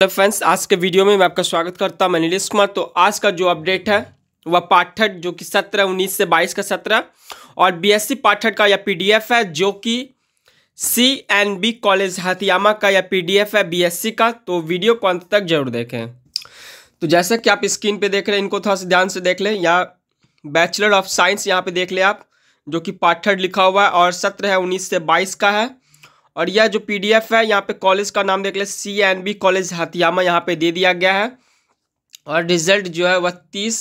तो फ्रेंड्स आज के वीडियो में मैं आपका स्वागत करता हूं मैं नीलेश कुमार तो आज का जो अपडेट है वह पाठ्यट जो कि सत्रह उन्नीस से बाईस का सत्रह और बीएससी e पाठ्यट का या पीडीएफ है जो कि C N B college Hathiyama का या पीडीएफ है बीएससी e का तो वीडियो को अंत तक जरूर देखें तो जैसा कि आप स्क्रीन पे देख रहे हैं इनको थोड़ा सा ध्यान से देख लें या बैचलर ऑफ साइंस यहाँ पे देख लें आप जो कि पाठ्यट लिखा हुआ है और सत्र है उन्नीस से बाईस का है और यह जो पीडीएफ है यहाँ पे कॉलेज का नाम देख ले C N B college Hathiyama यहाँ पे दे दिया गया है और रिजल्ट जो है वह तीस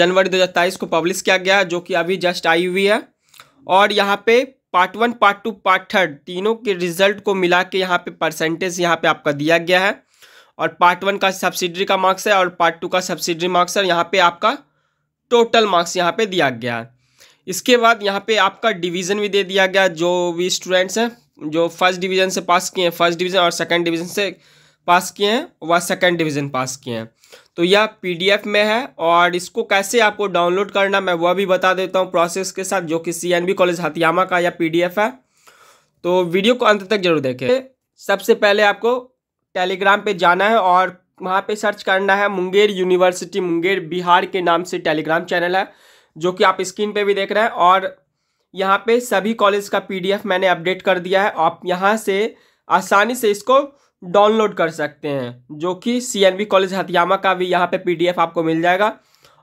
जनवरी दो को पब्लिश किया गया जो कि अभी जस्ट आई हुई है और यहाँ पे part one part two part third तीनों के रिजल्ट को मिला के यहाँ पे परसेंटेज यहाँ पे आपका दिया गया है और पार्ट वन का सब्सिडरी का मार्क्स है और पार्ट टू का सब्सिडरी मार्क्स है यहाँ पे आपका टोटल मार्क्स यहाँ पे दिया गया है इसके बाद यहाँ पे आपका डिवीज़न भी दे दिया गया जो भी स्टूडेंट्स हैं जो फर्स्ट डिवीज़न से पास किए हैं फर्स्ट डिवीज़न और सेकंड डिवीज़न से पास किए हैं वह सेकंड डिवीज़न पास किए हैं तो यह पीडीएफ में है और इसको कैसे आपको डाउनलोड करना मैं वह भी बता देता हूँ प्रोसेस के साथ जो कि सी कॉलेज हथियामा का यह पी है तो वीडियो को अंत तक जरूर देखें सबसे पहले आपको टेलीग्राम पर जाना है और वहाँ पे सर्च करना है मुंगेर यूनिवर्सिटी मुंगेर बिहार के नाम से टेलीग्राम चैनल है जो कि आप स्क्रीन पे भी देख रहे हैं और यहाँ पे सभी कॉलेज का पीडीएफ मैंने अपडेट कर दिया है आप यहाँ से आसानी से इसको डाउनलोड कर सकते हैं जो कि सी कॉलेज हथियामा का भी यहाँ पे पीडीएफ आपको मिल जाएगा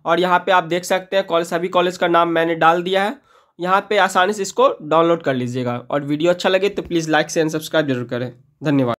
और यहाँ पे आप देख सकते हैं कॉलेज सभी कॉलेज का नाम मैंने डाल दिया है यहाँ पे आसानी से इसको डाउनलोड कर लीजिएगा और वीडियो अच्छा लगे तो प्लीज़ लाइक शेयर सब्सक्राइब जरूर करें धन्यवाद